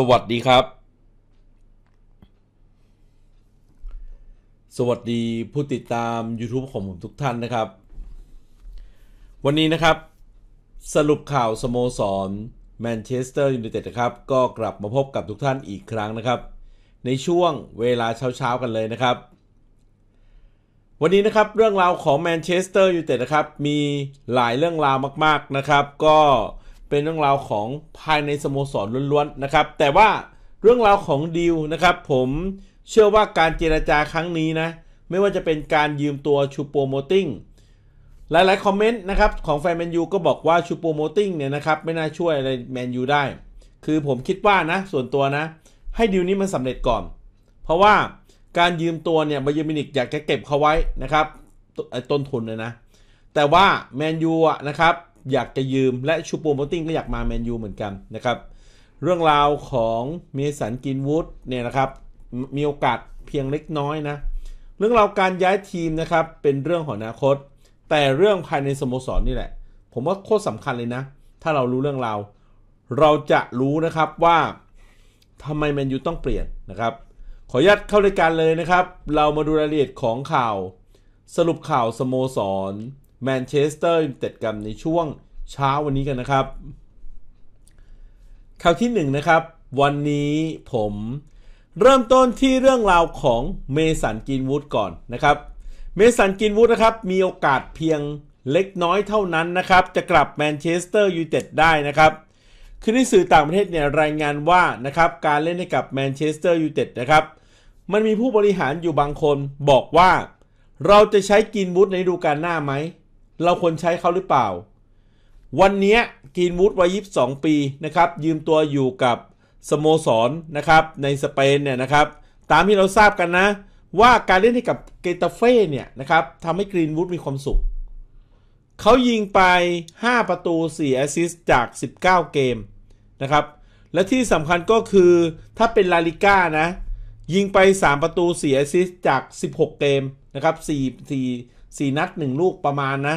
สวัสดีครับ สวัสดีผู้ติดตาม YouTube ของผมทุกท่านนะครับ วันนี้นะครับ สรุปข่าวสโมสรแมนเชสเตอร์ยูไนเต็ดนะครับก็กลับมาพบกับทุกท่านอีกครั้งนะครับ ในช่วงเวลาเช้าๆกันเลยนะครับ วันนี้นะครับเรื่องราวของแมนเชสเตอร์ยูไนเต็ดนะครับมีหลายเรื่องราวมาก ๆนะครับก็เป็นเรื่องราวของภายในสโมสรล้วนๆนะครับ แต่ว่าเรื่องราวของดิวนะครับ ผมเชื่อว่าการเจราจาครั้งนี้นะ ไม่ว่าจะเป็นการยืมตัวชูโปโมติงหลายๆคอมเมนต์นะครับ ของแฟนแมนยูก็บอกว่าชูโปโมติงเนี่ยนะครับไม่น่าช่วยอะไรแมนยูได้ คือผมคิดว่านะส่วนตัวนะ ให้ดิวนี้มันสำเร็จก่อน เพราะว่าการยืมตัวเนี่ยบายมินิกอยากจะเก็บเขาไว้นะครับต้นทุนเลยนะ แต่ว่าแมนยูนะครับอยากจะยืมและชูโปโมติ้งก็อยากมาแมนยูเหมือนกันนะครับ เรื่องราวของเมสันกินวูดเนี่ยนะครับ มีโอกาสเพียงเล็กน้อยนะ เรื่องราวการย้ายทีมนะครับ เป็นเรื่องของอนาคต แต่เรื่องภายในสโมสรนนี่แหละ ผมว่าโคตรสำคัญเลยนะ ถ้าเรารู้เรื่องราวเราจะรู้นะครับว่าทำไมแมนยูต้องเปลี่ยนนะครับขออนุญาตเข้ารายการเลยนะครับ เรามาดูรายละเอียดของข่าวสรุปข่าวสโมสรแมนเชสเตอร์ยูไนเต็ดกันในช่วงเช้าวันนี้กันนะครับข่าวที่1นนะครับ วันนี้ผมเริ่มต้นที่เรื่องราวของเมสันกินวูดก่อนนะครับเมสันกินวูดนะครับมีโอกาสเพียงเล็กน้อยเท่านั้นนะครับ จะกลับแมนเชสเตอร์ยูไนเต็ดได้นะครับ คือที่สื่อต่างประเทศเนี่ยรายงานว่านะครับการเล่นให้กับแมนเชสเตอร์ยูไนเต็ดนะครับมันมีผู้บริหารอยู่บางคนบอกว่าเราจะใช้กินวูดในดูการหน้าไหมเราควรใช้เขาหรือเปล่า วันนี้กีนวูดวัย 22 ปีนะครับ ยืมตัวอยู่กับสโมสรนนะครับ ในสเปนเนี่ยนะครับ ตามที่เราทราบกันนะ ว่าการเล่นให้กับเกตาเฟ่เนี่ยนะครับทำให้กรีนวูดมีความสุข เขายิงไป 5 ประตู 4 แอสซิสต์ จาก 19 เกมนะครับ และที่สำคัญก็คือถ้าเป็นลาลิก้านะ ยิงไป 3 ประตู4แอสซิสต์จาก 16 เกมนะครับ4 4 4 นัด 1 ลูกประมาณนะ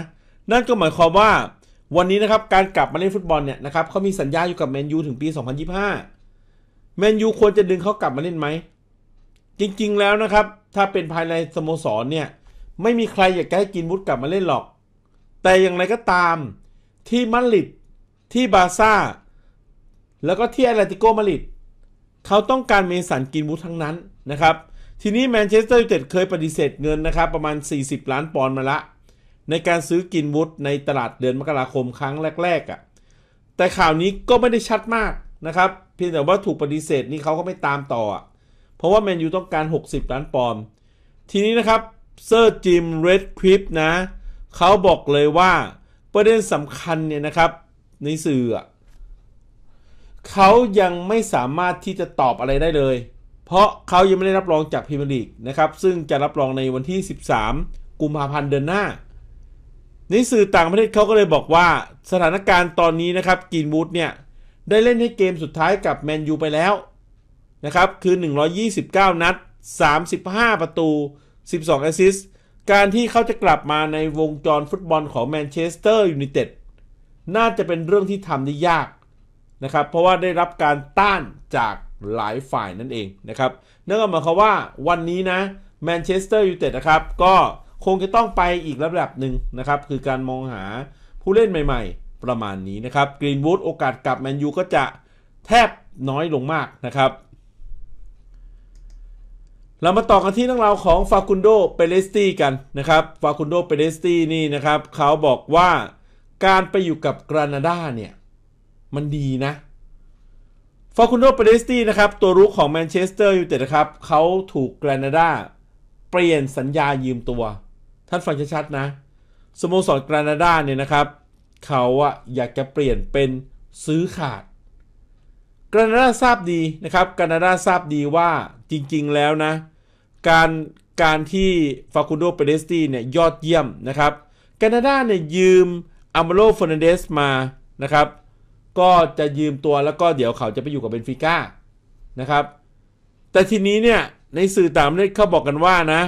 นั่นก็หมายความว่าวันนี้นะครับการกลับมาเล่นฟุตบอลเนี่ยนะครับเขามีสัญญาอยู่กับแมนยูถึงปี 2025แมนยูควรจะดึงเขากลับมาเล่นไหม จริงๆแล้วนะครับ ถ้าเป็นภายในสโมสรเนี่ย ไม่มีใครอยากให้กินวุฒกลับมาเล่นหรอก แต่อย่างไรก็ตามที่มาริดที่บาซ่า แล้วก็ที่แอตเลติโกมาริดเขาต้องการเมสันกินวุฒทั้งนั้นนะครับทีนี้แมนเชสเตอร์ยูไนเต็ดเคยปฏิเสธเงินนะครับประมาณ 40 ล้านปอนด์มาละ ในการซื้อกินวุฒในตลาดเดือนมกราคมครั้งแรกๆอะ่ะ แต่ข่าวนี้ก็ไม่ได้ชัดมากนะครับเพียงแต่ว่าถูกปฏิเสธนี่เขาก็ไม่ตามต่อ เพราะว่าแมนยูต้องการ 60 ล้านปอนด์ทีนี้นะครับเซอร์จิม เรดคริปนะเขาบอกเลยว่าประเด็นสำคัญเนี่ยนะครับ ในสื่อเขายังไม่สามารถที่จะตอบอะไรได้เลยเพราะเขายังไม่ได้รับรองจากพรีเมียร์ลีก นะครับ ซึ่งจะรับรองในวันที่ 13 กุมภาพันธ์เดือนหน้า ในสื่อต่างประเทศเขาก็เลยบอกว่า สถานการณ์ตอนนี้นะครับ กีนบูธเนี่ย ได้เล่นให้เกมสุดท้ายกับแมนยูไปแล้ว นะครับ คือ 129 นัด 35 ประตู 12 แอสซิสต์การที่เขาจะกลับมาในวงจรฟุตบอลของแมนเชสเตอร์ยูไนเต็ดน่าจะเป็นเรื่องที่ทำได้ยากนะครับเพราะว่าได้รับการต้านจากหลายฝ่ายนั่นเองนะครับ นั่นก็หมายความว่าวันนี้นะแมนเชสเตอร์ยูไนเต็ดนะครับก็คงจะต้องไปอีกระดับหนึ่งนะครับ คือการมองหาผู้เล่นใหม่ๆประมาณนี้นะครับกรีนวูดโอกาสกลับแมนยูก็จะแทบน้อยลงมากนะครับ เรามาต่อกันที่เรื่องราวของฟาคุนโดเปเลสตี้กันนะครับฟาคุนโดเปเลสตี้นี่นะครับ เขาบอกว่าการไปอยู่กับกรานาดาเนี่ยมันดีนะฟอร์คนโนเปเดสตี้นะครับ ตัวรุกของแมนเชสเตอร์ยูไนเต็ดนะครับเขาถูกแกรนาดาเปลี่ยนสัญญายืมตัวท่านฟังชัดๆนะสโมสรแกรนาดาเนี่ยนะครับ เขาอะอยากจะเปลี่ยนเป็นซื้อขาดแกรนาดาทราบดีนะครับแกรนาดาทราบดีว่าจริง ๆ แล้วนะการการที่ฟาคนโดเปเดสตี้เนี่ยยอดเยี่ยมนะครับแกรนาดาเนี่ยยืมอัมโบโลฟอนเดสมานะครับก็จะยืมตัวแล้วก็เดี๋ยวเขาจะไปอยู่กับเบนฟิก้านะครับ แต่ทีนี้เนี่ยในสื่อต่างประเทศเขาบอกกันว่านะ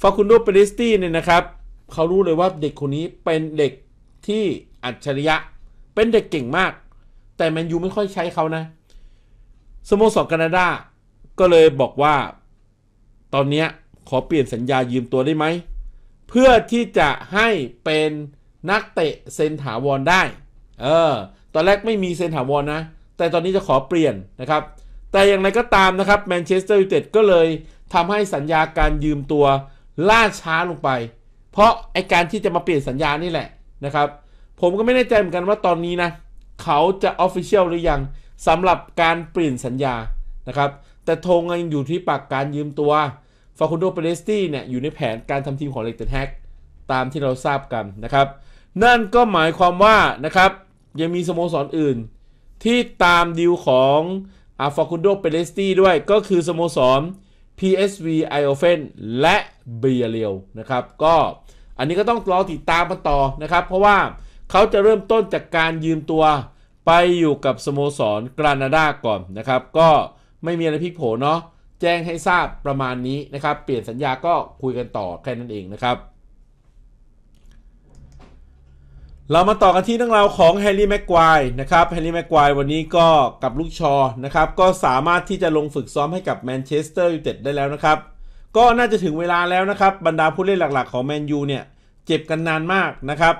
ฟาคุนโดเปริสตี้เนี่ยนะครับ เขารู้เลยว่าเด็กคนนี้เป็นเด็กที่อัจฉริยะ เป็นเด็กเก่งมาก แต่แมนยูไม่ค่อยใช้เขานะสโมสรแคนาดาก็เลยบอกว่า ตอนนี้ขอเปลี่ยนสัญญายืมตัวได้ไหม เพื่อที่จะให้เป็นนักเตะเซนถาวรได้ เออตอนแรกไม่มีเซนถาวรนะ แต่ตอนนี้จะขอเปลี่ยนนะครับ แต่อย่างไรก็ตามนะครับแมนเชสเตอร์ยูไนเต็ดก็เลยทำให้สัญญาการยืมตัวล่าช้าลงไป เพราะไอการที่จะมาเปลี่ยนสัญญานี่แหละนะครับ ผมก็ไม่แน่ใจเหมือนกันว่าตอนนี้นะ เขาจะออฟฟิเชียลหรือยังสำหรับการเปลี่ยนสัญญานะครับ แต่ธงยังอยู่ที่ปากการยืมตัวฟาคุนโดเปเรสตี้เนี่ยอยู่ในแผนการทำทีมของเลกเต์แฮกตามที่เราทราบกันนะครับ นั่นก็หมายความว่านะครับยังมีสโมสรออื่นที่ตามดีลของอาฟาคุนโดเปเลสตี้ด้วยก็คือสโมสร PSV i o f e n และเบียเรียวนะครับ ก็อันนี้ก็ต้องรอติดตามกันต่อนะครับ เพราะว่าเขาจะเริ่มต้นจากการยืมตัวไปอยู่กับสโมสรกรานาดาก่อนนะครับ ก็ไม่มีอะไรพิกโผเนาะแจ้งให้ทราบประมาณนี้นะครับ เปลี่ยนสัญญาก็คุยกันต่อแค่นั้นเองนะครับเรามาต่อกันที่เรื่องราวของแฮร์รี่แม็กควายนะครับ แฮร์รี่แม็กควายวันนี้ก็กับลูกชอนะครับ ก็สามารถที่จะลงฝึกซ้อมให้กับแมนเชสเตอร์ยูไนเต็ดได้แล้วนะครับ ก็น่าจะถึงเวลาแล้วนะครับ บรรดาผู้เล่นหลัก ๆของแมนยูเนี่ยเจ็บ กันนานมากนะครับ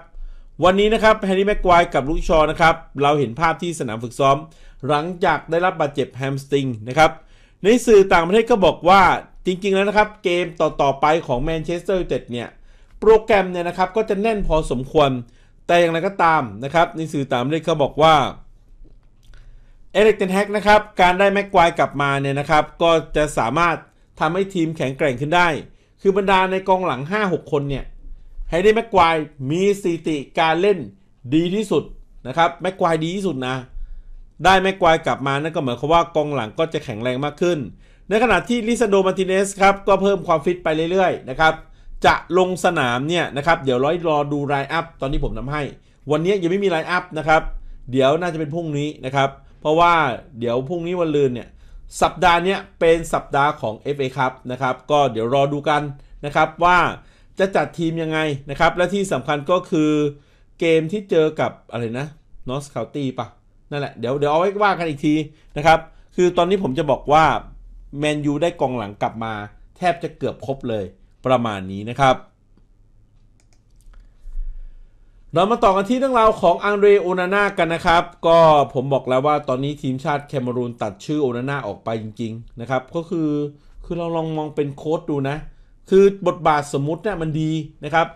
วันนี้นะครับ แฮร์รี่แม็กควายกับลูกชอนะครับเราเห็นภาพที่สนามฝึกซ้อม หลังจากได้รับบาดเจ็บแฮมสติงนะครับ ในสื่อต่างประเทศก็บอกว่าจริงๆแล้วนะครับ เกมต่อๆไปของแมนเชสเตอร์ยูไนเต็ดเนี่ยโปรแกรมเนี่ยนะครับก็จะแน่นพอสมควรแต่อย่างไรก็ตามนะครับ ในสื่อตามเระเทศเขาบอกว่าเอริกเทนแฮกนะครับการได้แม็กควายกลับมาเนี่ยนะครับ ก็จะสามารถทำให้ทีมแข็งแกร่งขึ้นได้ คือบรรดาในกองหลัง 5-6 คนเนี่ยให้ได้แม็กควายมีสติการเล่นดีที่สุดนะครับแม็กควายดีที่สุดนะได้แม็กควายกลับมานั่นก็หมายความว่ากองหลังก็จะแข็งแรงมากขึ้น ในขณะที่ลิซาโดมาติเนสครับก็เพิ่มความฟิตไปเรื่อยๆ นะครับจะลงสนามเนี่ยนะครับ เดี๋ยวร้อยรอดูไลน์อัพตอนนี้ผมทำให้ วันนี้ยังไม่มีไลน์อัพนะครับ เดี๋ยวน่าจะเป็นพรุ่งนี้นะครับ เพราะว่าเดี๋ยวพรุ่งนี้วันลืนเนี่ย สัปดาห์นี้เป็นสัปดาห์ของ FA ครันะครับ ก็เดี๋ยวรอดูกันนะครับว่าจะจัดทีมยังไงนะครับ และที่สำคัญก็คือเกมที่เจอกับอะไรนะ นอสคาวตี้ปะนั่นแหละ เดี๋ยว เดี๋ยวเอาไว้ว่ากันอีกทีนะครับ คือตอนนี้ผมจะบอกว่า แมนยูได้กองหลังกลับมา แทบจะเกือบครบเลยประมาณนี้นะครับ เรามาต่อกันที่เรื่องราวของอังเดรโอนาน่ากันนะครับ ก็ผมบอกแล้วว่าตอนนี้ทีมชาติแคมารูนตัดชื่อโอนาน่าออกไปจริงๆนะครับ ก็คือคือเราลองมองเป็นโค้ดดูนะ คือบทบาทสมมติเนี่ยมันดีนะครับ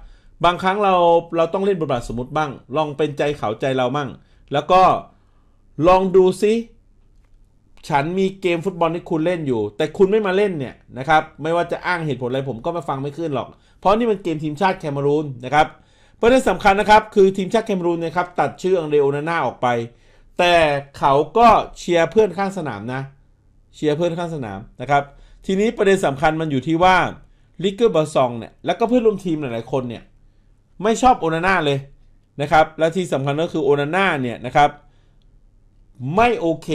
บางครั้งเราเราต้องเล่นบทบาทสมมติบ้าง ลองเป็นใจเขาใจเรามั่ง แล้วก็ลองดูซิฉันมีเกมฟุตบอลที่คุณเล่นอยู่ แต่คุณไม่มาเล่นเนี่ยนะครับไม่ว่าจะอ้างเหตุผลอะไรผมก็มาฟังไม่ขึ้นหรอก เพราะนี่มันเกมทีมชาติแคเมรูนนะครับประเด็นสำคัญนะครับคือทีมชาติแคเมรูนนะครับตัดชื่ออังเดโอนาน่าออกไป แต่เขาก็เชียร์เพื่อนข้างสนามนะ เชียร์เพื่อนข้างสนามนะครับทีนี้ประเด็นสำคัญมันอยู่ที่ว่าลิเกอร์เบอร์ซองเนี่ยแล้วก็เพื่อนร่วมทีมหลาย ๆ คนเนี่ยไม่ชอบโอนาน่าเลยนะครับและที่สำคัญก็คือโอนาน่าเนี่ยนะครับไม่โอเค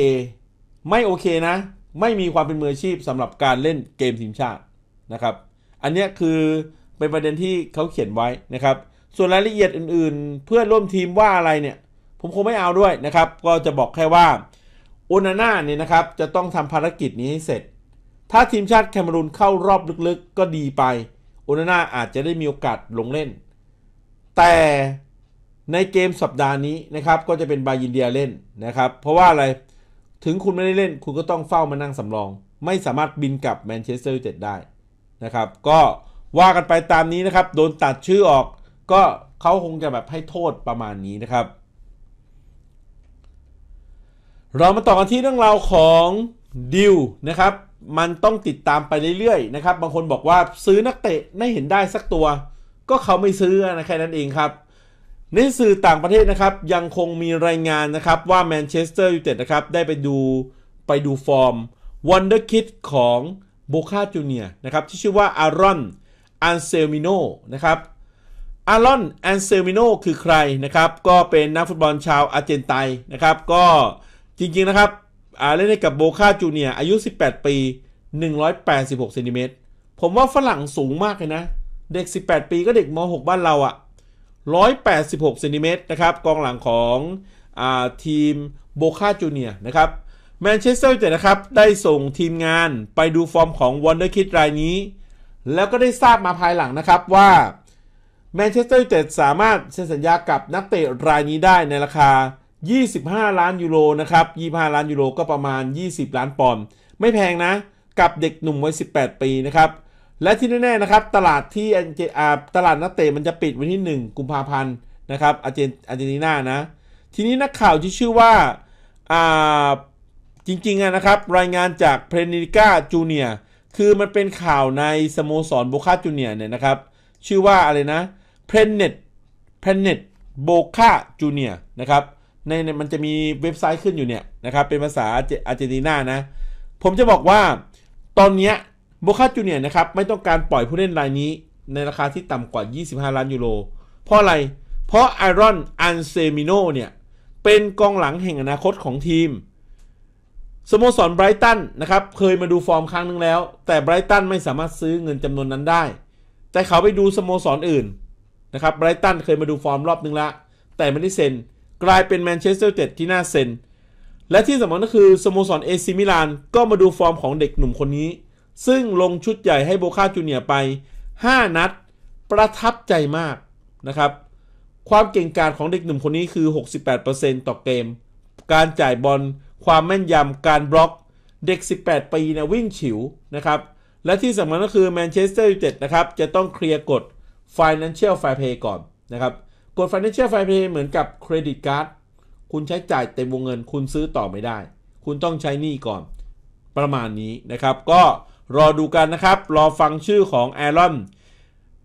ไม่โอเคนะ ไม่มีความเป็นมืออาชีพสำหรับการเล่นเกมทีมชาตินะครับอันนี้คือเป็นประเด็นที่เขาเขียนไว้นะครับ ส่วนรายละเอียดอื่น ๆ เพื่อนร่วมทีมว่าอะไรเนี่ย ผมคงไม่เอาด้วยนะครับ ก็จะบอกแค่ว่าโอนาน่าเนี่ยนะครับ จะต้องทำภารกิจนี้ให้เสร็จ ถ้าทีมชาติแคนมรูนเข้ารอบลึกๆ ก็ดีไปโอนาน่าอาจจะได้มีโอกาสลงเล่น แต่ในเกมสัปดาห์นี้นะครับก็จะเป็นบายินเดียเล่นนะครับเพราะว่าอะไรถึงคุณไม่ได้เล่น คุณก็ต้องเฝ้ามานั่งสำรอง ไม่สามารถบินกลับแมนเชสเตอร์ยูไนเต็ดได้นะครับ ก็ว่ากันไปตามนี้นะครับ โดนตัดชื่อออก ก็เขาคงจะแบบให้โทษประมาณนี้นะครับ เรามาต่อกันที่เรื่องราวของดิวนะครับ มันต้องติดตามไปเรื่อยๆนะครับ บางคนบอกว่าซื้อนักเตะ ไม่เห็นได้สักตัว ก็เขาไม่ซื้อนะแค่นั้นเองครับในสื่อต่างประเทศนะครับ ยังคงมีรายงานนะครับ ว่าแมนเชสเตอร์ยูไนเต็ดนะครับได้ไปดูไปดูฟอร์มวันเดอร์คิดของโบคาจูเนียนะครับ ที่ชื่อว่าอารอนอันเซลมิโนนะครับอารอนอันเซลมิโนคือใครนะครับ ก็เป็นนักฟุตบอลชาวอาร์เจนไตนะครับ ก็จริงๆนะครับเล่นให้กับโบคาจูเนียอายุ 18 ปี 186 เซนติเมตรผมว่าฝรั่งสูงมากเลยนะ เด็ก 18 ปีก็เด็กม .6 บ้านเราอะ่ะ186เซนติเมตรนะครับกองหลังของอทีมโบคาจูเนียนะครับแมนเชสเตอร์ยูไนเต็ดนะครับ ได้ส่งทีมงานไปดูฟอร์มของวอนเดอร์คิดรายนี้ แล้วก็ได้ทราบมาภายหลังนะครับว่าแมนเชสเตอร์ยูไนเต็ดสามารถเซ็นสัญญากับนักเตะรายนี้ได้ในราคา 25 ล้านยูโรนะครับ 25 ล้านยูโรก็ประมาณ 20 ล้านปอนด์ไม่แพงนะกับเด็กหนุ่มวัย18 ปีนะครับและที่แน่ๆนะครับ ตลาดที่ตลาดนักเตะมันจะปิดวันที่ 1 กุมภาพันธ์นะครับ อาเจนตินานะ ทีนี้นักข่าวที่ชื่อว่าจริงๆนะครับ รายงานจากเพรนิก้าจูเนียคือมันเป็นข่าวในสโมสรโบคาจูเนียเนี่ยนะครับ ชื่อว่าอะไรนะเพรเนตเพรเนตโบคาจูเนียนะครับในมันจะมีเว็บไซต์ขึ้นอยู่เนี่ยนะครับเป็นภาษาอาเจนตินานะ ผมจะบอกว่าตอนนี้บคาจูเนียนะครับไม่ต้องการปล่อยผู้เล่นรายนี้ ในราคาที่ต่ำกว่า 25 ล้านยูโร เพราะอะไร เพราะไอรอน อันเซมิโนเนี่ย เป็นกองหลังแห่งอนาคตของทีม สโมสรไบรตันนะครับ เคยมาดูฟอร์มครั้งนึงแล้ว แต่ไบรตันไม่สามารถซื้อเงินจำนวนนั้นได้ แต่เขาไปดูสโมสรออื่นนะครับไบรตันเคยมาดูฟอร์มรอบนึงละ แต่ไม่ได้เซ็นกลายเป็นแมนเชสเตอร์เต็ดที่น่าเซ็น และที่สำคัญก็คือสโมสรเอซิมิลานก็มาดูฟอร์มของเด็กหนุ่มคนนี้ซึ่งลงชุดใหญ่ให้โบคาจูเนียไป 5 นัดประทับใจมากนะครับ ความเก่งกาจของเด็กหนุ่มคนนี้คือ 68%ต่อเกม การจ่ายบอล ความแม่นยำการบล็อกเด็ก 18 ปีนะวิ่งฉิวนะครับ และที่สำคัญก็คือแมนเชสเตอร์ยูไนเต็ดนะครับ จะต้องเคลียร์กฎ Financial Fair Play ก่อนนะครับกฎ Financial Fair Play เหมือนกับเครดิตการ์ดคุณใช้จ่ายเต็มวงเงินคุณซื้อต่อไม่ได้ คุณต้องใช้หนี้ก่อนประมาณนี้นะครับ ก็รอดูกันนะครับ รอฟังชื่อของแอรอน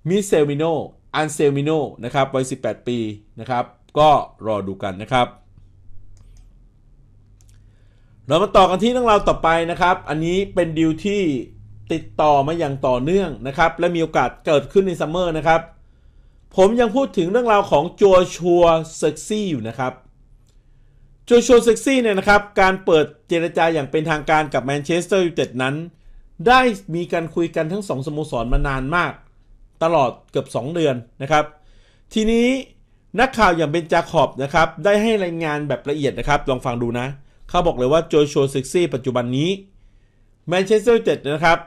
มิเซลมิโนอันเซลมิโนนะครับวัย18 ปีนะครับ ก็รอดูกันนะครับ เรามาต่อกันที่เรื่องราวต่อไปนะครับ อันนี้เป็นดีลที่ติดต่อมาอย่างต่อเนื่องนะครับ และมีโอกาสเกิดขึ้นในซัมเมอร์นะครับ ผมยังพูดถึงเรื่องราวของจัวชัวเซ็กซี่อยู่นะครับจัวชัวเซ็กซี่เนี่ยนะครับการเปิดเจรจาอย่างเป็นทางการกับแมนเชสเตอร์ยูไนเต็ดนั้นได้มีการคุยกันทั้งสองสโมสรมานานมาก ตลอดเกือบ 2 เดือนนะครับ ทีนี้นักข่าวอย่างเบนจาขอบนะครับ ได้ให้รายงานแบบละเอียดนะครับ ลองฟังดูนะ เขาบอกเลยว่า โจชัวซิกซี่ปัจจุบันนี้แมนเชสเตอร์เจ็ดนะครับ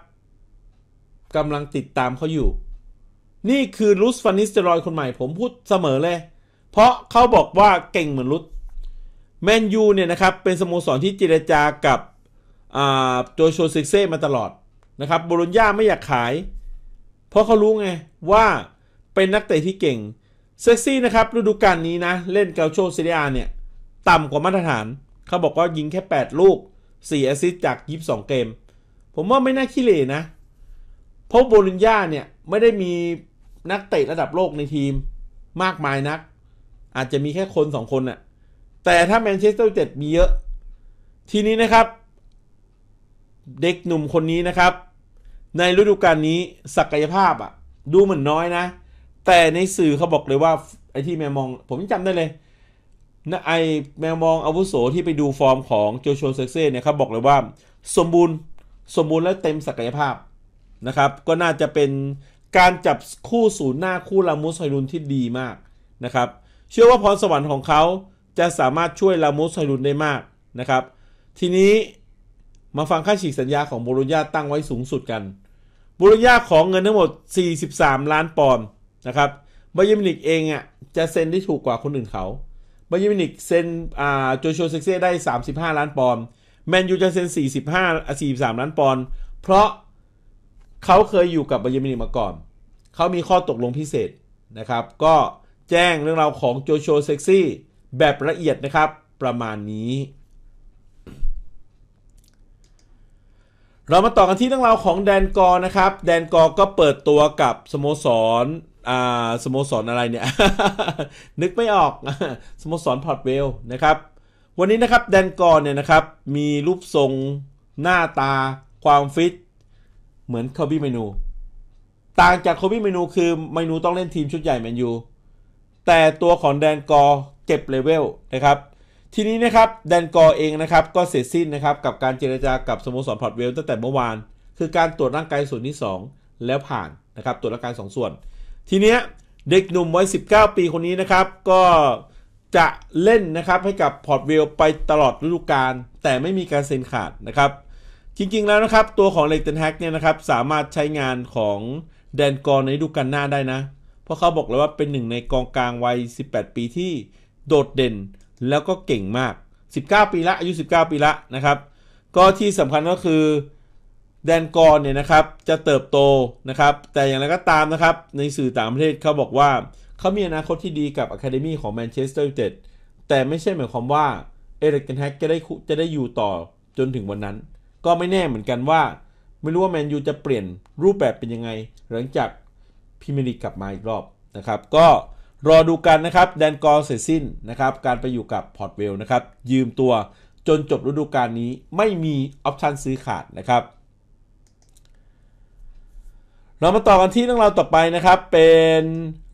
กำลังติดตามเขาอยู่ นี่คือลุสฟานนิสเตรอยคนใหม่ผมพูดเสมอเลยเพราะเขาบอกว่าเก่งเหมือนลุสแมนยูเนี่ยนะครับเป็นสโมสรที่เจรจากับโจโชเซเซ่มาตลอดนะครับโบโลญญาไม่อยากขาย เพราะเขารู้ไงว่าเป็นนักเตะที่เก่ง เซ็กซี่นะครับฤดูกาลนี้นะเล่นเกาโชเซเรียเนี่ย ต่ำกว่ามาตรฐาน เขาบอกว่ายิงแค่ 8 ลูก4แอสซิสต์จาก22เกม ผมว่าไม่น่าขี้เหร่นะ เพราะโบลิญญาเนี่ย ไม่ได้มีนักเตะระดับโลกในทีม มากมายนัก อาจจะมีแค่คน2คนน่ะแต่ถ้าแมนเชสเตอร์เจ็ดมีเยอะ ทีนี้นะครับเด็กหนุ่มคนนี้นะครับ ในฤดูกาลนี้ศักยภาพอะดูเหมือนน้อยนะ แต่ในสื่อเขาบอกเลยว่าไอ้ที่แมวมอง ผมจำได้เลยนะไอแมวมองอาวุโสที่ไปดูฟอร์มของโจโชเซเซ่เนี่ยครับบอกเลยว่าสมบูรณ์สมบูรณ์และเต็มศักยภาพนะครับ ก็น่าจะเป็นการจับ คู่ศูนย์หน้าคู่ลามุสไฮรุนที่ดีมากนะครับ เชื่อว่าพรสวรรค์ของเขาจะสามารถช่วยลามุสไฮรุนได้มากนะครับ ทีนี้มาฟังค่าฉีกสัญญาของโบรลญาตั้งไว้สูงสุดกันโบรลญาของเงินทั้งหมด 43 ล้านปอนด์นะครับบายมินิกเองอ่ะจะเซ็นได้ถูกกว่าคนอื่นเขาบายมินิกเซ็นอ่าโจชเซ็กเซ่ได้ 35 ล้านปอนด์แมนยูจะเซ็น 45 43 ล้านปอนด์เพราะเขาเคยอยู่กับบายมินิกมาก่อนเขามีข้อตกลงพิเศษนะครับ ก็แจ้งเรื่องราวของโจโชเซ็กซี่แบบละเอียดนะครับประมาณนี้เรามาต่อกันที่เรื่องราวของแดนกอนะครับ แดนกอก็เปิดตัวกับสโมสรอ่า สโมสรอะไรเนี่ย นึกไม่ออก สโมสรพอร์ตเวลนะครับ วันนี้นะครับ แดนกอเนี่ยนะครับ มีรูปทรงหน้าตาความฟิตเหมือนคอบี้เมนู ต่างจากคอบี้เมนูคือเมนูต้องเล่นทีมชุดใหญ่แมนยู แต่ตัวของแดนกอเก็บเลเวลนะครับทีนี้นะครับแดนกอเองนะครับก็เสร็จสิ้นนะครับกับการเจรจากับสโมสรพอร์ตเวลตั้งแต่เมื่อวาน คือการตรวจร่างกายส่วนที่ 2 แล้วผ่านนะครับตรวจร่างกาย2สส่วน ทีนี้เด็กหนุ่มวัย19 ปีคนนี้นะครับก็จะเล่นนะครับให้กับพอร์ตเวลไปตลอดฤดูกาลแต่ไม่มีการเซ็นขาดนะครับจริงๆ แล้วนะครับตัวของเลกเทนแฮกเนี่ยนะครับสามารถใช้งานของแดนกอในฤดูกาลหน้าได้นะเพราะเขาบอกแล้วว่าเป็นหนึ่งในกองกลางวัย18ปีที่โดดเด่นแล้วก็เก่งมาก 19 ปีละอายุ 19 ปีละนะครับ ก็ที่สำคัญก็คือแดนกรเนี่ยนะครับจะเติบโตนะครับ แต่อย่างไรก็ตามนะครับในสื่อต่างประเทศเขาบอกว่า เขามีอนาคตที่ดีกับอะคาเดมีของแมนเชสเตอร์ยูไนเต็ด แต่ไม่ใช่หมายความว่าเอริกเทนแฮกจะได้จะได้อยู่ต่อจนถึงวันนั้น ก็ไม่แน่เหมือนกันว่า ไม่รู้ว่าแมนยูจะเปลี่ยนรูปแบบเป็นยังไงหลังจากพิมลิกกลับมาอีกรอบนะครับก็รอดูกันนะครับ แดนกอร์เสร็จสิ้นนะครับ การไปอยู่กับพอร์ตเวลนะครับ ยืมตัวจนจบฤดูกาลนี้ไม่มีออปชันซื้อขาดนะครับ เรามาต่อกันที่เรื่องราวต่อไปนะครับ เป็น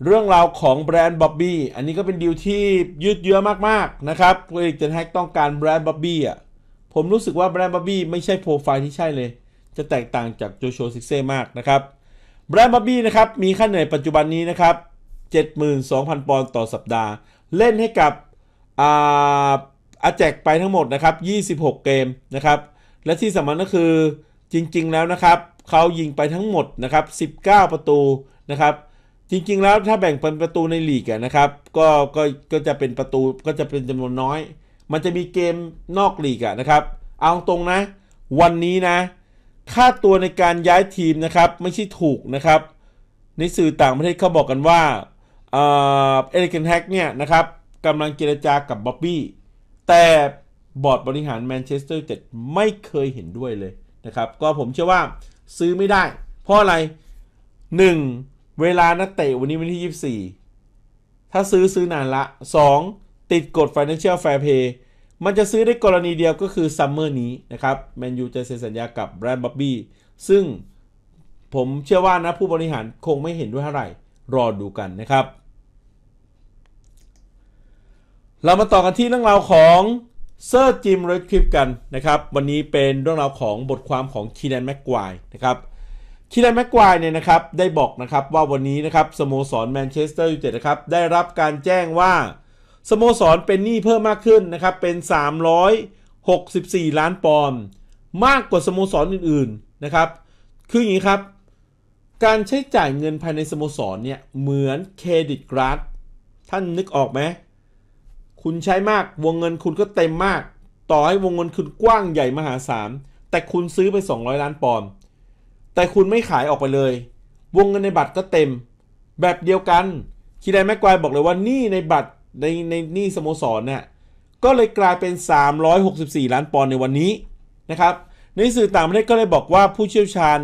เรื่องราวของแบรนด์บ๊อบบี้อันนี้ก็เป็นดีลที่ยืดเยื้อมากๆนะครับเอกเจนแฮกต้องการแบรนด์บ๊อบบี้อ่ะผมรู้สึกว่าแบรนด์บ๊อบบี้ไม่ใช่โปรไฟล์ที่ใช่เลย จะแตกต่างจากโจโฉซิกเซ่มากนะครับแบรนด์บ๊อบบี้นะครับมีค่าเหนื่อยปัจจุบันนี้นะครับ72,000ปอนด์ต่อสัปดาห์ เล่นให้กับอาอาแจกไปทั้งหมดนะครับ26 เกมนะครับ และที่สำคัญก็คือจริงๆแล้วนะครับเขายิงไปทั้งหมดนะครับ19 ประตูนะครับจริงๆแล้วถ้าแบ่งเป็นประตูในลีกนะครับก็ก็ก็จะเป็นประตูก็จะเป็นจำนวนน้อย มันจะมีเกมนอกลีกนะครับเอาตรงนะวันนี้นะค่าตัวในการย้ายทีมนะครับไม่ใช่ถูกนะครับในสื่อต่างประเทศเขาบอกกันว่าเอริเคนแฮกเนี่ยนะครับกำลังเจรจากับบ๊อบบี้ แต่บอร์ดบริหารแมนเชสเตอร์ยูไนเต็ดไม่เคยเห็นด้วยเลยนะครับ ก็ผมเชื่อว่าซื้อไม่ได้ เพราะอะไร 1. เวลานักเตะวันนี้วันที่24 ถ้าซื้อซื้อนานละ 2. ติดกฎ Financial Fair Play มันจะซื้อได้กรณีเดียวก็คือซัมเมอร์นี้นะครับแมนยูจะเซ็นสัญญากับแบรนด์บ๊อบบี้ ซึ่งผมเชื่อว่านะผู้บริหารคงไม่เห็นด้วยเท่าไหร่ รอดูกันนะครับเรามาต่อกันที่เรื่องราวของเซอร์จิมเรดคลิปกันนะครับ วันนี้เป็นเรื่องราวของบทความของคีแนนแม็กควายนะครับ คีแนนแม็กควายเนี่ยนะครับได้บอกนะครับว่าวันนี้นะครับสโมสรแมนเชสเตอร์ยูไนเต็ดนะครับ ได้รับการแจ้งว่า สโมสรเป็นหนี้เพิ่มมากขึ้นนะครับ เป็น 364 ล้านปอนด์มากกว่าสโมสรอื่นๆนะครับ คืออย่างนี้ครับ การใช้จ่ายเงินภายในสโมสรเนี่ย เหมือนเครดิตการ์ดท่านนึกออกไหมคุณใช้มากวงเงินคุณก็เต็มมาก ต่อให้วงเงินคุณกว้างใหญ่มหาศาลแต่คุณซื้อไป 200 ล้านปอนด์แต่คุณไม่ขายออกไปเลย วงเงินในบัตรก็เต็ม แบบเดียวกัน คีรีแม็กควายบอกเลยว่านี่ในบัตรในในนี่สโมสรเนี่ยก็เลยกลายเป็น 364 ล้านปอนด์ในวันนี้นะครับในสื่อต่างประเทศก็เลยบอกว่าผู้เชี่ยวชาญ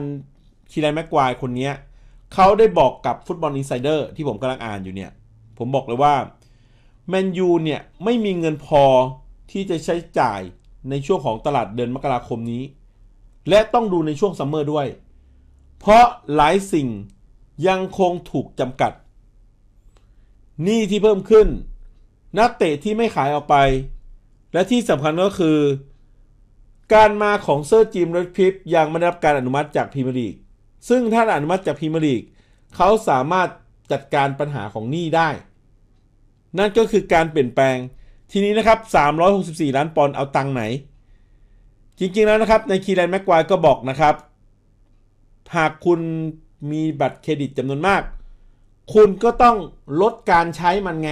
คีรีแม็กควายคนนี้เขาได้บอกกับฟุตบอลอินไซเดอร์ที่ผมกำลังอ่านอยู่เนี่ย ผมบอกเลยว่าแมนยูเนี่ยไม่มีเงินพอที่จะใช้จ่ายในช่วงของตลาดเดือนมกราคมนี้ และต้องดูในช่วงซัมเมอร์ด้วย เพราะหลายสิ่งยังคงถูกจำกัดหนี้ที่เพิ่มขึ้น นักเตะที่ไม่ขายออกไป และที่สำคัญก็คือ การมาของเซอร์จิมรัดพิปยังไม่ได้รับการอนุมัติจากพรีเมียร์ลีก ซึ่งถ้าอนุมัติจากพรีเมียร์ลีก เขาสามารถจัดการปัญหาของหนี้ได้นั่นก็คือการเปลี่ยนแปลงทีนี้นะครับ 364 ล้านปอนด์เอาตังไหน จริงๆแล้วนะครับในคีแลนแม็กควายก็บอกนะครับ หากคุณมีบัตรเครดิตจำนวนมาก คุณก็ต้องลดการใช้มันไง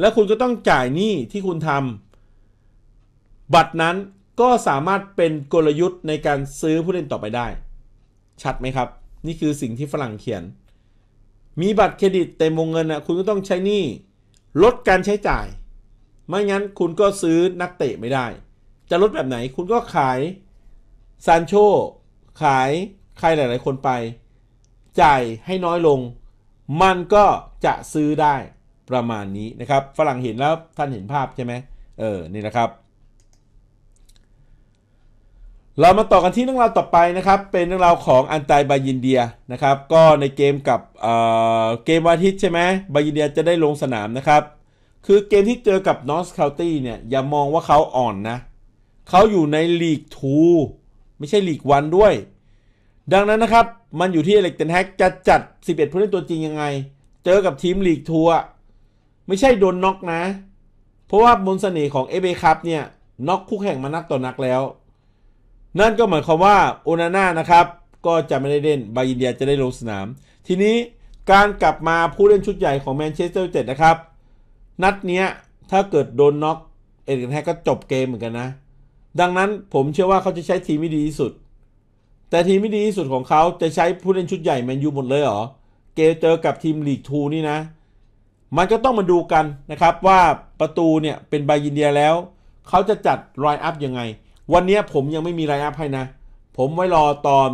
แล้วคุณก็ต้องจ่ายหนี้ที่คุณทำบัตรนั้นก็สามารถเป็นกลยุทธ์ในการซื้อผู้เล่นต่อไปได้ ชัดไหมครับนี่คือสิ่งที่ฝรั่งเขียน มีบัตรเครดิตเต็มวงเงินนะคุณก็ต้องใช้หนี้ลดการใช้จ่าย ไม่งั้นคุณก็ซื้อนักเตะไม่ได้ จะลดแบบไหน คุณก็ขายซานโชขายใครหลายๆคนไป จ่ายให้น้อยลง มันก็จะซื้อได้ประมาณนี้นะครับ ฝรั่งเห็นแล้วท่านเห็นภาพใช่ไหม เออ นี่นะครับเรามาต่อกันที่เรื่องราวต่อไปนะครับ เป็นเรื่องราวของอันไตบายินเดียนะครับ ก็ในเกมกับเเกมวันอาทิตย์ใช่ไหมบายินเดียจะได้ลงสนามนะครับ คือเกมที่เจอกับนอสคาลตี้เนี่ยอย่ามองว่าเขาอ่อนนะ เขาอยู่ในลีกทูไม่ใช่ลีกวันด้วย ดังนั้นนะครับ มันอยู่ที่เอเล็กเตนแฮกจะจัด 11 ผู้เล่นตัวจริงยังไง เจอกับทีมลีกทัวไม่ใช่โดนน็อกนะเพราะว่าบนเสน่ห์ของเอเบคัพเนี่ยน็อกคู่แข่งมานักต่อนักแล้วนั่นก็เหมือนความว่า โอนาน่านะครับ ก็จะไม่ได้เล่นบาอินเดียจะได้ลงสนาม ทีนี้การกลับมาผู้เล่นชุดใหญ่ของแมนเชสเตอร์ยูไนเต็ดนะครับ นัดเนี้ยถ้าเกิดโดนน็อกเอริกแฮกก็จบเกมเหมือนกันนะ ดังนั้นผมเชื่อว่าเขาจะใช้ทีมที่ดีที่สุด แต่ทีมที่ดีที่สุดของเขาจะใช้ผู้เล่นชุดใหญ่แมนยูหมดเลยเหรอเกมเจอกับทีมลีกทูนี่นะ มันก็ต้องมาดูกันนะครับว่าประตูเนี่ยเป็นบบยินเดียแล้วเขาจะจัดไลน์อัพยังไงวันนี้ผมยังไม่มีไลน์อัพให้นะ ผมไว้รอตอน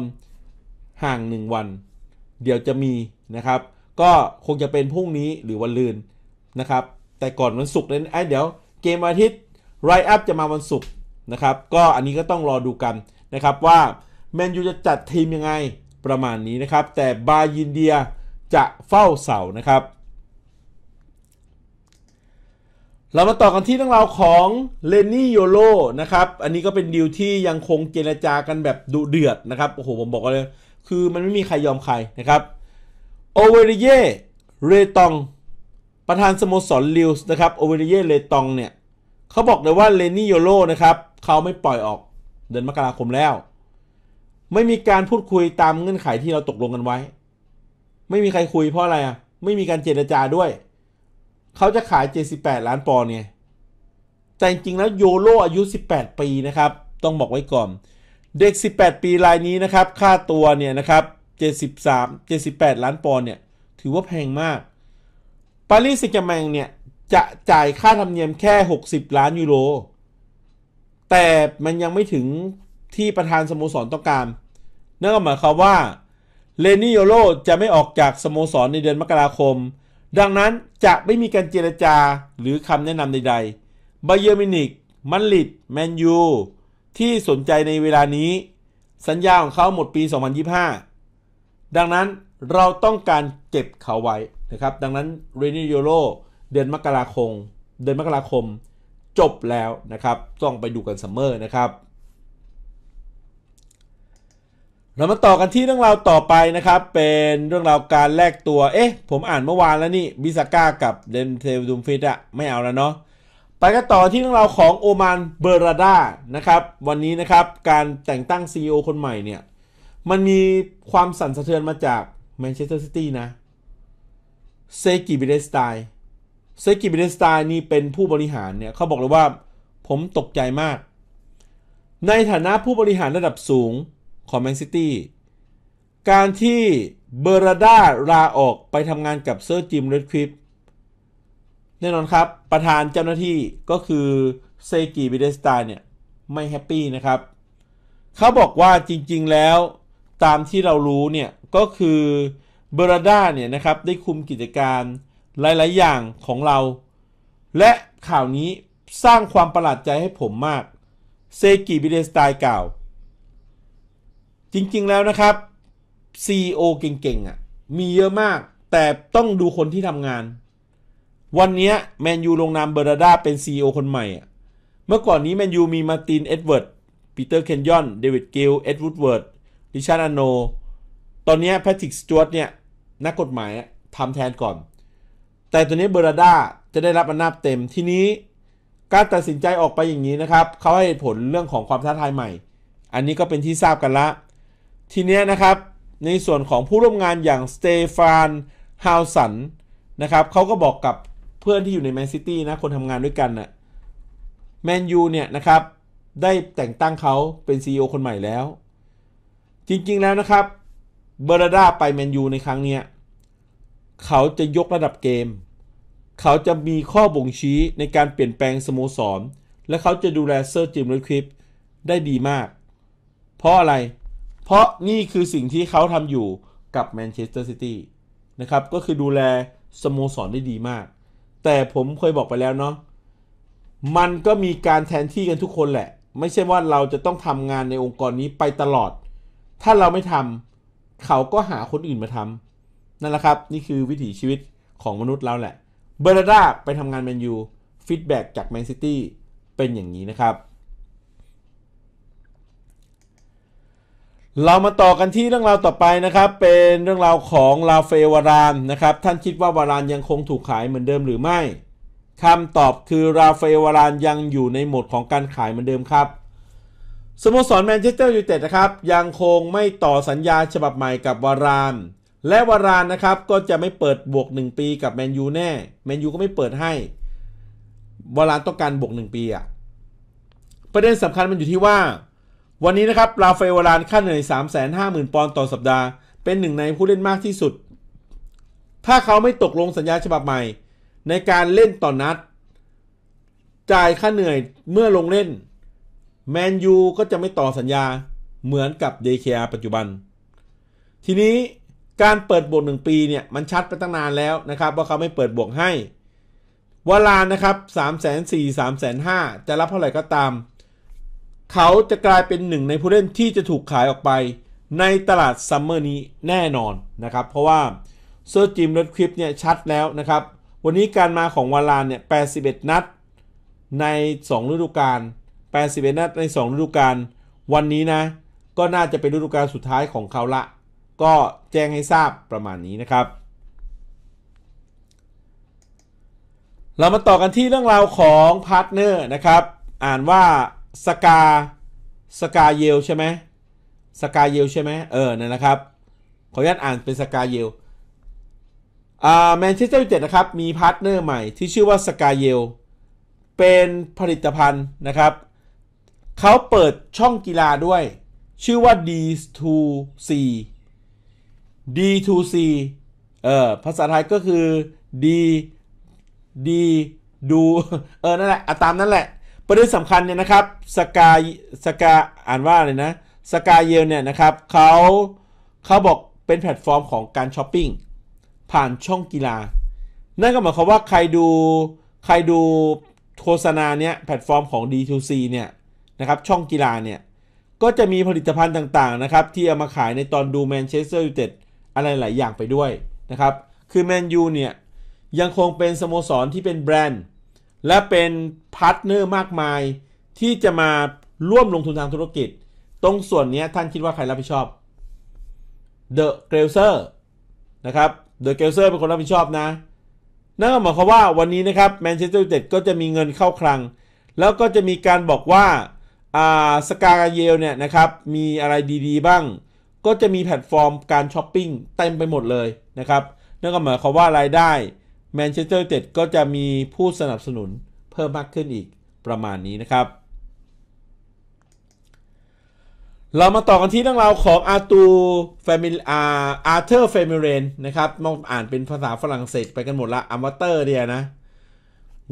ห่างหนึ่งวัน เดี๋ยวจะมีนะครับ ก็คงจะเป็นพรุ่งนี้หรือวันลืนนะครับ แต่ก่อนวันศุกร์น้นไอ้เดี๋ยวเกมอาทิตย์ไลน์อัพจะมาวันศุกร์นะครับ ก็อันนี้ก็ต้องรอดูกันนะครับว่าแมนยูจะจัดทีมยังไงประมาณนี้นะครับ แต่บายินเดียจะเฝ้าเสานะครับเรามาต่อกันที่เรื่องราวของเลนนี่โยโลนะครับ อันนี้ก็เป็นดีลที่ยังคงเจรจากันแบบดุเดือดนะครับ โอ้โห ผมบอกเลย คือมันไม่มีใครยอมใครนะครับโอเวริเย่เรตอง ประธานสโมสรลิวส์นะครับโอเวริเย่เรตอง เนี่ย เขาบอกเลยว่าเลนนี่โยโลนะครับ เขาไม่ปล่อยออกเดือนมกราคมแล้ว ไม่มีการพูดคุยตามเงื่อนไขที่เราตกลงกันไว้ ไม่มีใครคุยเพราะอะไรอ่ะ ไม่มีการเจรจาด้วยเขาจะขาย 78 ล้านปอนด์ไงแต่จริงๆแล้วโยโรอายุ 18 ปีนะครับ ต้องบอกไว้ก่อน เด็ก 18 ปีรายนี้นะครับ ค่าตัวเนี่ยนะครับ73 78ล้านปอนด์เนี่ย ถือว่าแพงมาก ปารีสแซงต์แร์แมงเนี่ยจะจ่ายค่าธรรมเนียมแค่ 60 ล้านยูโร แต่มันยังไม่ถึงที่ประธานสโมสรต้องการนั่นก็หมายความว่า เลนี่โยโรจะไม่ออกจากสโมสรในเดือนมกราคมดังนั้นจะไม่มีการเจรจาหรือคำแนะนำใด ๆบเยอร์มินิกมันลิดแมนยู ที่สนใจในเวลานี้ สัญญาของเขาหมดปี 2025 ดังนั้นเราต้องการเก็บเขาไว้นะครับ ดังนั้นเรนิโยโรเดือนมกราคมเดือนมกราคม จบแล้วนะครับ ต้องไปดูกันซัมเมอร์นะครับเรามาต่อกันที่เรื่องราวต่อไปนะครับ เป็นเรื่องราวการแลกตัว เอ๊ะ ผมอ่านเมื่อวานแล้วนี่บิสก้ากับเดนเซลดูมฟิตอะไม่เอาแล้วเนาะไปกันต่อที่เรื่องราวของโอมานเบอร์ราดานะครับ วันนี้นะครับ การแต่งตั้ง CEO คนใหม่เนี่ย มันมีความสั่นสะเทือนมาจากแมนเชสเตอร์ซิตี้นะเซกิบิเดสไตน์เซกิบิเดสไตน์นี่เป็นผู้บริหารเนี่ย เขาบอกเลยว่าผมตกใจมาก ในฐานะผู้บริหารระดับสูงของแมนซิตี้ การที่เบราดาลาออกไปทำงานกับเซอร์จิมเรดคริปแน่นอนครับ ประธานเจ้าหน้าที่ก็คือเซกิบิเดสตาเนี่ยไม่แฮปปี้นะครับ เขาบอกว่าจริงๆแล้วตามที่เรารู้เนี่ย ก็คือ เบราดาเนี่ยนะครับได้คุมกิจการหลายๆอย่างของเรา และข่าวนี้สร้างความประหลาดใจให้ผมมาก เซกิบิเดสตากล่าวจริงๆ แล้วนะครับ CEO เก่งๆอ่ะมีเยอะมากแต่ต้องดูคนที่ทำงาน วันนี้แมนยูลงนามเบอร์ดาเป็น CEO คนใหม่อ่ะเมื่อก่อนนี้แมนยูมีมาตินเอ็ดเวิร์ดปีเตอร์เคนยอน เดวิดกิลเอ็ดวูดเวิร์ดริชาร์ดอโน ตอนนี้แพทริกสจวตเนี่ย นักกฎหมายทำแทนก่อน แต่ตัวนี้เบอร์ดาจะได้รับอนาจเต็มทีนี้ การตัดสินใจออกไปอย่างนี้นะครับ เขาให้ผลเรื่องของความท้าทายใหม่ อันนี้ก็เป็นที่ทราบกันละทีนี้นะครับ ในส่วนของผู้ร่วมงานอย่างสเตฟาน ฮาวสัน นะครับเขาก็บอกกับเพื่อนที่อยู่ในแมนซิตี้นะ คนทำงานด้วยกันนะ่ะ แมนยูเนี่ยนะครับ ได้แต่งตั้งเขาเป็น CEO คนใหม่แล้ว จริง ๆ แล้วนะครับ เบอร์ดาไปแมนยูในครั้งเนี้ยเขาจะยกระดับเกม เขาจะมีข้อบ่งชี้ในการเปลี่ยนแปลงสโมสร และเขาจะดูแลเซอร์จิมลิคลิป ได้ดีมาก เพราะอะไรพราะนี่คือสิ่งที่เขาทำอยู่กับแมนเชสเตอร์ซิตี้นะครับ ก็คือดูแลสโมสรได้ดีมาก แต่ผมเคยบอกไปแล้วเนาะมันก็มีการแทนที่กันทุกคนแหละ ไม่ใช่ว่าเราจะต้องทำงานในองค์กรนี้ไปตลอด ถ้าเราไม่ทำเขาก็หาคนอื่นมาทำนั่นแหละครับ นี่คือวิถีชีวิตของมนุษย์เราแหละ เบอร์ดาไปทำงานแมนยูฟีดแบ็กจากแมนซิตี้เป็นอย่างนี้นะครับเรามาต่อกันที่เรื่องราวต่อไปนะครับ เป็นเรื่องราวของลาเฟวารานนะครับท่านคิดว่าวารานยังคงถูกขายเหมือนเดิมหรือไม่คำตอบคือราเฟวารานยังอยู่ในโหมดของการขายเหมือนเดิมครับสโมสรแมนเชสเตอร์ยูไนเต็ดนะครับยังคงไม่ต่อสัญญาฉบับใหม่กับวาราน และวารานนะครับก็จะไม่เปิดบวก 1 ปีกับแมนยูแน่แมนยูก็ไม่เปิดให้ วารานต้องการบวก1 ปีอะประเด็นสำคัญมันอยู่ที่ว่าวันนี้นะครับราฟาเอลวารานค่าเหนื่อย 350,000 ปอนด์ต่อสัปดาห์เป็นหนึ่งในผู้เล่นมากที่สุด ถ้าเขาไม่ตกลงสัญญาฉบับใหม่ ในการเล่นต่อนนัด จ่ายค่าเหนื่อยเมื่อลงเล่นแมนยูก็จะไม่ต่อสัญญาเหมือนกับเดเคียปัจจุบัน ทีนี้การเปิดบวกหนึ่งปีเนี่ยมันชัดไปตั้งนานแล้วนะครับว่าเขาไม่เปิดบวกให้วาลานนะครับ3 4 3 5 0 0 จะรับเท่าไหร่ก็ตามเขาจะกลายเป็นหนึ่งในผู้เล่นที่จะถูกขายออกไปในตลาดซัมเมอร์นี้แน่นอนนะครับ เพราะว่าเซอร์จิมเลดคลิปเนี่ยชัดแล้วนะครับ วันนี้การมาของวาลานเนี่ย 81 นัด ใน2ฤดูกาล 81 นัดใน2ฤดูกาลวันนี้นะ ก็น่าจะเป็นฤดูกาลสุดท้ายของเขาละ ก็แจ้งให้ทราบประมาณนี้นะครับ เรามาต่อกันที่เรื่องราวของพาร์ทเนอร์นะครับ อ่านว่าสกาสกาเยลใช่ไหมสกาเยลใช่ไหมเออนี่ยนะครับ ขออนุญาตอ่านเป็นสกาเยลอ่าแมนเชสเตอร์ยูไนเต็ดนะครับ มีพาร์ทเนอร์ใหม่ที่ชื่อว่าสกาเยลเป็นผลิตภัณฑ์นะครับเขาเปิดช่องกีฬาด้วย ชื่อว่า D2C D2C เออภาษาไทยก็คือ D D ดู เออ นั่นแหละตามนั่นแหละประเด็นสำคัญเนี่ยนะครับสกาสกาอ่านว่าเลยนะสกาเยลเนี่ยนะครับเขาเขาบอกเป็นแพลตฟอร์มของการช้อปปิ้ง ผ่านช่องกีฬา นั่นก็หมายความว่าใครดูใครดูโฆษณาเนี่ยแพลตฟอร์มของ D2C เนี่ยนะครับ ช่องกีฬาเนี่ย ก็จะมีผลิตภัณฑ์ต่าง ๆ นะครับ ที่เอามาขายในตอนดูแมนเชสเตอร์ยูไนเต็ดอะไรหลายอย่างไปด้วยนะครับ คือแมนยูเนี่ยยังคงเป็นสโมสรที่เป็นแบรนด์และเป็นพาร์ทเนอร์มากมาย ที่จะมาร่วมลงทุนทางธุรกิจ ตรงส่วนนี้ท่านคิดว่าใครรับผิดชอบ The g r a ซอ e r นะครับ The g r a ซอ e r เป็นคนรับผิดชอบนะ นั่นก็หมายความว่าวันนี้นะครับแมนเชสเตอร์ยูไนเต็ดก็จะมีเงินเข้าคลัง แล้วก็จะมีการบอกว่าสกาเยลเนี่ยนะครับ มีอะไรดีๆ บ้าง ก็จะมีแพลตฟอร์มการช้อปปิ้ง เต็มไปหมดเลยนะครับนั่นก็หมายความว่ารายได้แมนเชสเตอร์เต็ดก็จะมีผู้สนับสนุนเพิ่มมากขึ้นอีกประมาณนี้นะครับ เรามาต่อกันที่เรื่องราวของอาร์ตูเฟมิลอาอาเธอร์เฟมิเรนนะครับ มองอ่านเป็นภาษาฝรั่งเศสไปกันหมดละอัมเตอร์เนี่ยนะ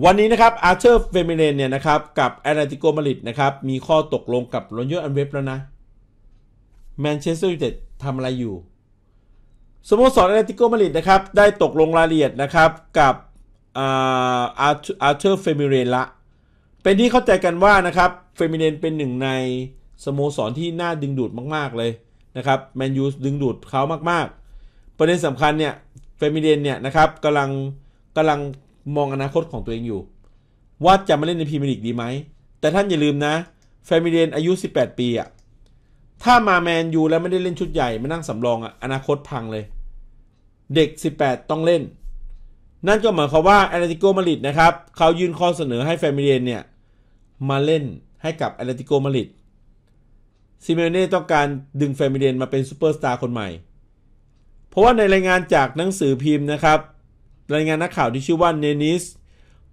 วันนี้นะครับ อาร์เธอร์เฟมิเรนเนี่ยนะครับ กับแอตเลติโกมาริดนะครับ มีข้อตกลงกับโรนโยอันเว็บแล้วนะ แมนเชสเตอร์ยูไนเต็ดทำอะไรอยู่สโมสรแอตเลติโกมาดริดนะครับได้ตกลงรายละเอียดนะครับ กับอาร์เธอร์เฟมิเรนละเป็นที่เข้าใจกันว่านะครับเฟมิเรนเป็นหนึ่งในสโมสรที่น่าดึงดูดมากๆเลยนะครับ แมนยูดึงดูดเขามาก ๆ ประเด็นสำคัญเนี่ยเฟมิเรนเนี่ยนะครับกำลังกำลังมองอนาคตของตัวเองอยู่ ว่าจะมาเล่นในพรีเมียร์ลีกดีไหม แต่ท่านอย่าลืมนะเฟมิเรนอายุ 18 ปีอะ่ะถ้ามาแมนยูแล้วไม่ได้เล่นชุดใหญ่มานั่งสำรองอะอนาคตพังเลย เด็ก 18 ต้องเล่น นั่นก็หมายความว่าแอตเลติโกมาริดนะครับเขายื่นข้อเสนอให้แฟมิเลียนเนี่ยมาเล่นให้กับแอตเลติโกมาริดซิเมเน่ต้องการดึงแฟมิเลียนมาเป็นซูเปอร์สตาร์คนใหม่ เพราะว่าในรายงานจากหนังสือพิมพ์นะครับ รายงานนักข่าวที่ชื่อว่าเนนิส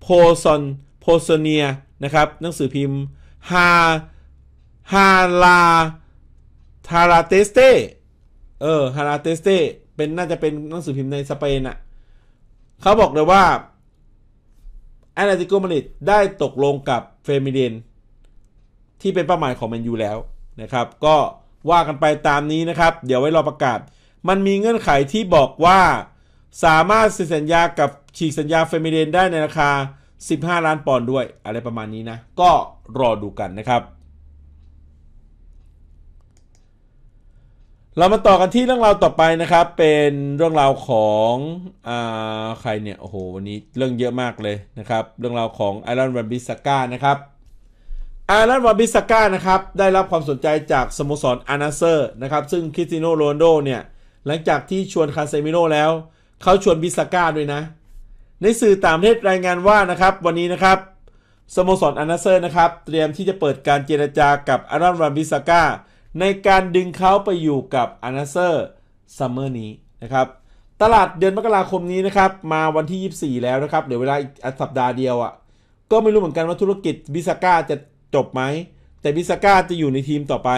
โพซอนโพซเนียนะครับหนังสือพิมพ์ฮาฮาลาฮาราเตสเตเออฮาราเตสเตเป็นน่าจะเป็นหนังสือพิมพ์ในสเปนอะเขาบอกเลยว่าแอตเลติโกมาดริดได้ตกลงกับเฟมิเดนที่เป็นเป้าหมายของแมนยูแล้วนะครับ ก็ว่ากันไปตามนี้นะครับ เดี๋ยวไว้รอประกาศ มันมีเงื่อนไขที่บอกว่า สามารถเซ็นสัญญากับฉีกสัญญาเฟมิเดนได้ในราคา 15 ล้านปอนด์ด้วยอะไรประมาณนี้นะ ก็รอดูกันนะครับเรามาต่อกันที่เรื่องราวต่อไปนะครับ เป็นเรื่องราวของอ่าใครเนี่ยโอ้โหวันนี้เรื่องเยอะมากเลยนะครับเรื่องราวของไอรอนวันบิสก้านะครับไอรอนวันบิสก้านะครับได้รับความสนใจจากสโมสรอานาเซอร์นะครับซึ่งคริสติโนโรนโดเนี่ยหลังจากที่ชวนคาเซมิโนแล้ว เขาชวนบิสก้าด้วยนะ ในสื่อต่างประเทศรายงานว่านะครับวันนี้นะครับสโมสรอานาเซอร์นะครับเตรียมที่จะเปิดการเจรจากับไอรอนวันบิสก้าในการดึงเขาไปอยู่กับอานาเซอร์ ซัมเมอร์นี้นะครับ ตลาดเดือนมกราคมนี้นะครับ มาวันที่ 24 แล้วนะครับเดี๋ยวเวลาอีกสัปดาห์เดียวอะ่ะก็ไม่รู้เหมือนกันว่าธุรกิจบิสก้าจะจบไหม แต่บิสก้าจะอยู่ในทีมต่อไป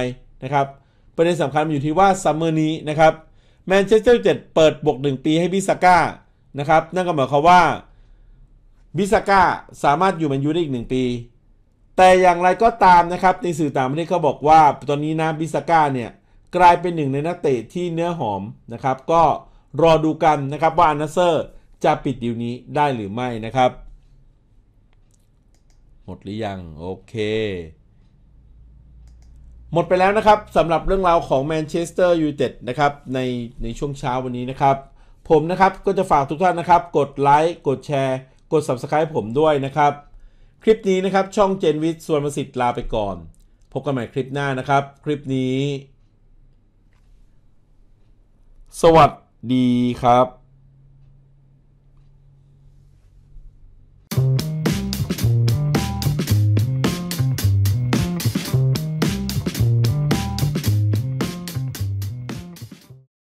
นะครับประเด็นสำคัญอยู่ที่ว่าซัมเมอร์นี้นะครับแมนเชสเตอร์เจ็ดเปิดบวก1 ปีให้บิสก้านะครับนั่นก็หมายความว่าบิสก้าสามารถอยู่แมนยูได้อีก 1 ปีแต่อย่างไรก็ตามนะครับในสื่อต่างประเทศเขาบอกว่า ตอนนี้นะบิสก้าเนี่ยกลายเป็นหนึ่งในนักเตะที่เนื้อหอมนะครับก็รอดูกันนะครับว่าอันาเซอร์จะปิดดีลนี้ได้หรือไม่นะครับ หมดหรือยังโอเค หมดไปแล้วนะครับสำหรับเรื่องราวของแมนเชสเตอร์ยูไนเต็ดนะครับ ในในช่วงเช้าวันนี้นะครับ ผมนะครับก็จะฝากทุกท่านนะครับ กดไลค์กดแชร์ กด Subscribe ผมด้วยนะครับคลิปนี้นะครับ ช่องเจนวิทย์ส่วนประสิทธิ์ลาไปก่อน พบกันใหม่คลิปหน้านะครับ คลิปนี้ สวัสดีครับ